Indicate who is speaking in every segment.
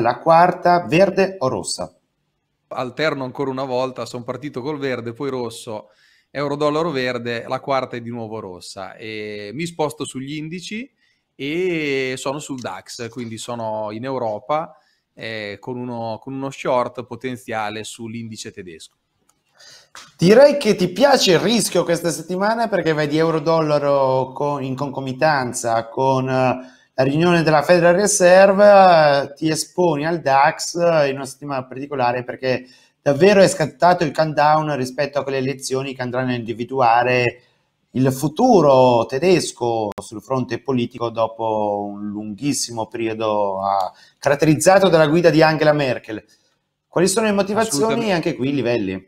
Speaker 1: la quarta verde o rossa?
Speaker 2: Alterno ancora una volta, sono partito col verde, poi rosso, euro-dollaro verde, la quarta è di nuovo rossa. E mi sposto sugli indici e sono sul DAX, quindi sono in Europa eh, con, uno, con uno short potenziale sull'indice tedesco.
Speaker 1: Direi che ti piace il rischio questa settimana perché vedi euro-dollaro con, in concomitanza con eh, riunione della Federal Reserve eh, ti esponi al DAX eh, in una settimana particolare perché davvero è scattato il countdown rispetto a quelle elezioni che andranno a individuare il futuro tedesco sul fronte politico dopo un lunghissimo periodo ah, caratterizzato dalla guida di Angela Merkel. Quali sono le motivazioni e anche qui i livelli?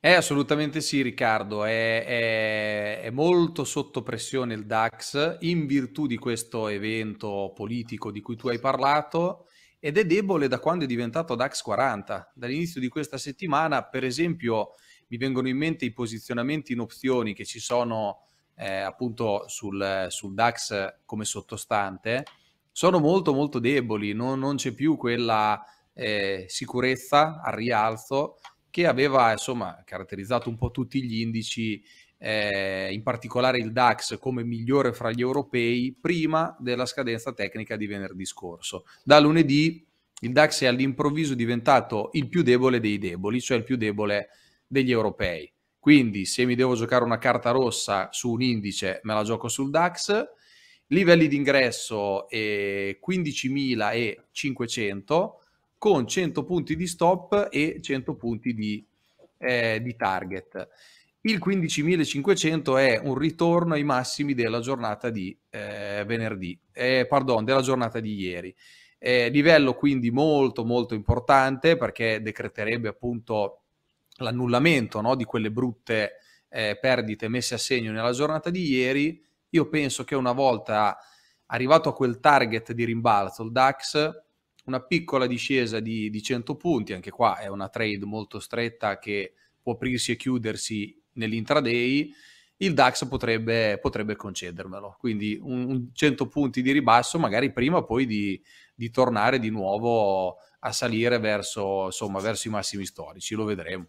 Speaker 2: Eh, assolutamente sì, Riccardo. È, è, è, molto sotto pressione il DAX in virtù di questo evento politico di cui tu hai parlato ed è debole da quando è diventato DAX 40. Dall'inizio di questa settimana, per esempio, mi vengono in mente i posizionamenti in opzioni che ci sono eh, appunto sul, sul, DAX come sottostante. Sono molto molto deboli, non, non c'è più quella eh, sicurezza al rialzo che aveva insomma caratterizzato un po' tutti gli indici, eh, in particolare il DAX come migliore fra gli europei prima della scadenza tecnica di venerdì scorso. Da lunedì il DAX è all'improvviso diventato il più debole dei deboli, cioè il più debole degli europei. Quindi se mi devo giocare una carta rossa su un indice, me la gioco sul DAX. Livelli d'ingresso 15.500 eh, con 100 punti di stop e 100 punti di, eh, di target. Il 15.500 è un ritorno ai massimi della giornata di eh, venerdì, eh, pardon, della giornata di ieri. Eh, livello quindi molto molto importante perché decreterebbe appunto l'annullamento no, di quelle brutte eh, perdite messe a segno nella giornata di ieri. Io penso che una volta arrivato a quel target di rimbalzo, il DAX una piccola discesa di, di 100 punti, anche qua è una trade molto stretta che può aprirsi e chiudersi nell'intraday, il DAX potrebbe, potrebbe concedermelo. Quindi un, un 100 punti di ribasso, magari prima poi di, di tornare di nuovo a salire verso, insomma, verso i massimi storici, lo vedremo.